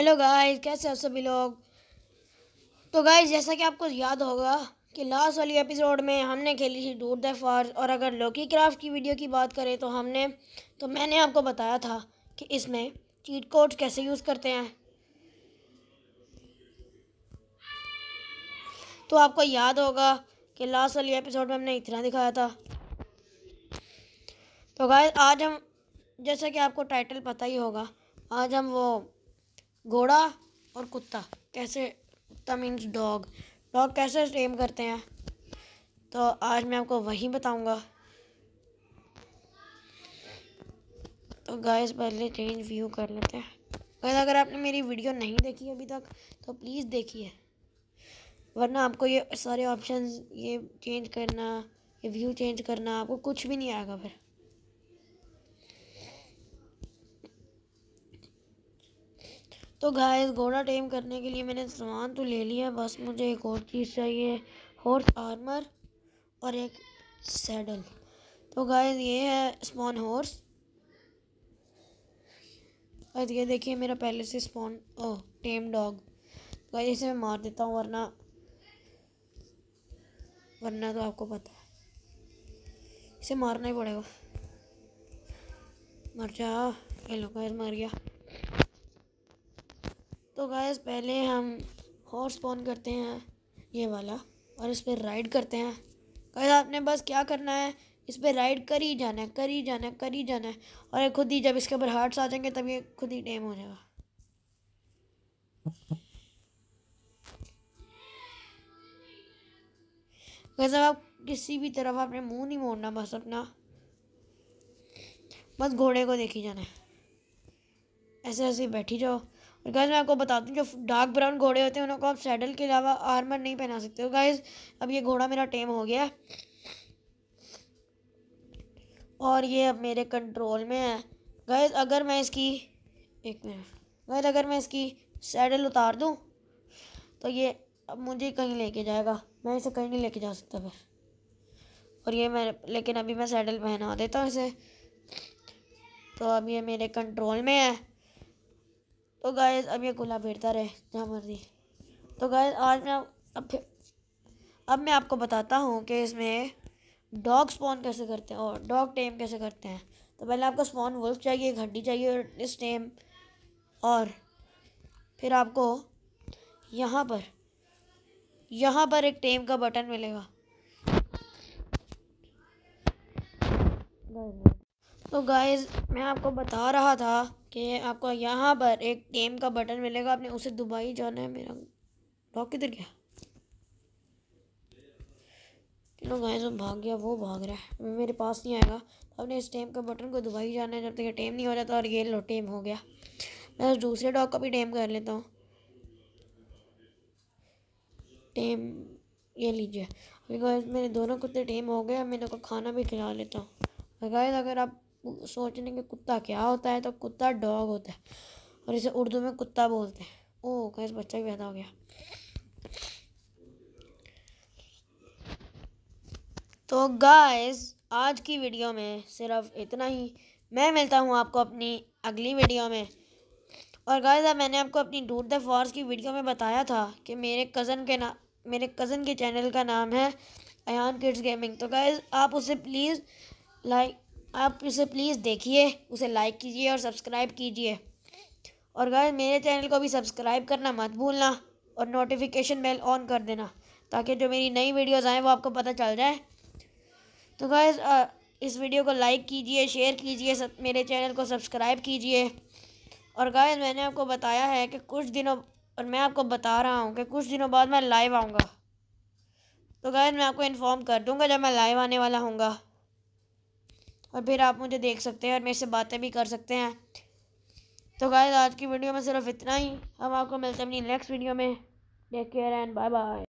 hello guys कैसे हो सभी लोग तो गाइस जैसा कि आपको याद होगा कि लास्ट वाली एपिसोड में हमने खेली थी डूर द और अगर लोकी क्राफ्ट की वीडियो की बात करें तो हमने तो मैंने आपको बताया था कि इसमें चीट कोड कैसे यूज़ करते हैं तो आपको याद होगा कि लास्ट वाली एपिसोड में हमने इतना दिखाया था तो गाय आज हम जैसा कि आपको टाइटल पता ही होगा आज हम वो घोड़ा और कुत्ता कैसे कुत्ता मीन्स डॉग डॉग कैसे स्टेम करते हैं तो आज मैं आपको वही बताऊंगा तो गाइस पहले चेंज व्यू कर लेते हैं गाइस अगर आपने मेरी वीडियो नहीं देखी अभी तक तो प्लीज़ देखिए वरना आपको ये सारे ऑप्शंस ये चेंज करना ये व्यू चेंज करना आपको कुछ भी नहीं आएगा फिर तो गाइस घोड़ा टेम करने के लिए मैंने सामान तो ले लिया बस मुझे एक और चीज़ चाहिए हॉर्स आर्मर और एक सैडल तो गाइस ये है स्पॉन हॉर्स और ये देखिए मेरा पहले से स्पॉन ओ टेम डॉग गाइस इसे मैं मार देता हूँ वरना वरना तो आपको पता है इसे मारना ही पड़ेगा मर जा ये लो गाइस मर गया तो गैस पहले हम हॉर्स पॉन करते हैं ये वाला और इस पर राइड करते हैं गैस आपने बस क्या करना है इस पर राइड कर ही जाना है कर ही जाना है कर ही जाना है और ये खुद ही जब इसके ऊपर हार्ट्स आ जाएंगे तब ये खुद ही टेम हो जाएगा गैस आप किसी भी तरफ आपने मुंह नहीं मोड़ना बस अपना बस घोड़े को देखी जाना है ऐसे ऐसे बैठी जाओ और गाइज मैं आपको बताता हूँ जो डार्क ब्राउन घोड़े होते हैं उनको आप सैडल के अलावा आर्मर नहीं पहना सकते हो गाइज अब ये घोड़ा मेरा टेम हो गया और ये अब मेरे कंट्रोल में है गैज अगर मैं इसकी एक मिनट गैज अगर मैं इसकी सैडल उतार दूँ तो ये अब मुझे कहीं लेके जाएगा मैं इसे कहीं नहीं लेके जा सकता फिर और ये मैं लेकिन अभी मैं सैडल पहना देता हूँ इसे तो अब ये मेरे कंट्रोल में है तो गाय अब ये गुला बैठता रहे जहाँ मर्जी तो गाय आज मैं अब अब मैं आपको बताता हूँ कि इसमें डॉग स्पॉन कैसे करते हैं और डॉग टेम कैसे करते हैं तो पहले आपको स्पॉन वुल्फ चाहिए घंटी चाहिए और इस टेम और फिर आपको यहाँ पर यहाँ पर एक टेम का बटन मिलेगा तो गाइज मैं आपको बता रहा था कि आपको यहाँ पर एक गेम का बटन मिलेगा आपने उसे दुबई जाना है मेरा भाग किधर गया चलो गाइज वो भाग गया वो भाग रहा है मेरे पास नहीं आएगा तो आपने इस टेम का बटन को दुबई जाना है जब तक ये टेम नहीं हो जाता और ये लो टेम हो गया मैं दूसरे डॉग का भी टेम कर लेता हूँ टेम ये लीजिए अभी गाइज मेरे दोनों कुत्ते टेम हो गए अब मैं इनको खाना भी खिला लेता हूँ गाइज अगर आप सोचने के कुत्ता क्या होता है तो कुत्ता डॉग होता है और इसे उर्दू में कुत्ता बोलते हैं ओह कैसे बच्चा भी पैदा हो गया तो गाइस आज की वीडियो में सिर्फ इतना ही मैं मिलता हूँ आपको अपनी अगली वीडियो में और गाइस अब मैंने आपको अपनी डूट द फॉर्स की वीडियो में बताया था कि मेरे कज़न के ना मेरे कज़न के चैनल का नाम है अयान किड्स गेमिंग तो गाइस आप उसे प्लीज़ लाइक आप इसे प्लीज़ देखिए उसे लाइक कीजिए और सब्सक्राइब कीजिए और गाय मेरे चैनल को भी सब्सक्राइब करना मत भूलना और नोटिफिकेशन बेल ऑन कर देना ताकि जो मेरी नई वीडियोस आएँ वो आपको पता चल जाए तो गाय इस वीडियो को लाइक कीजिए शेयर कीजिए सब मेरे चैनल को सब्सक्राइब कीजिए और गाय मैंने आपको बताया है कि कुछ दिनों और मैं आपको बता रहा हूँ कि कुछ दिनों बाद मैं लाइव आऊँगा तो गाय मैं आपको इन्फॉर्म कर दूँगा जब मैं लाइव आने वाला हूँगा और फिर आप मुझे देख सकते हैं और मेरे से बातें भी कर सकते हैं तो गाय आज की वीडियो में सिर्फ इतना ही हम आपको मिलते हैं अपनी नेक्स्ट वीडियो में take care and bye bye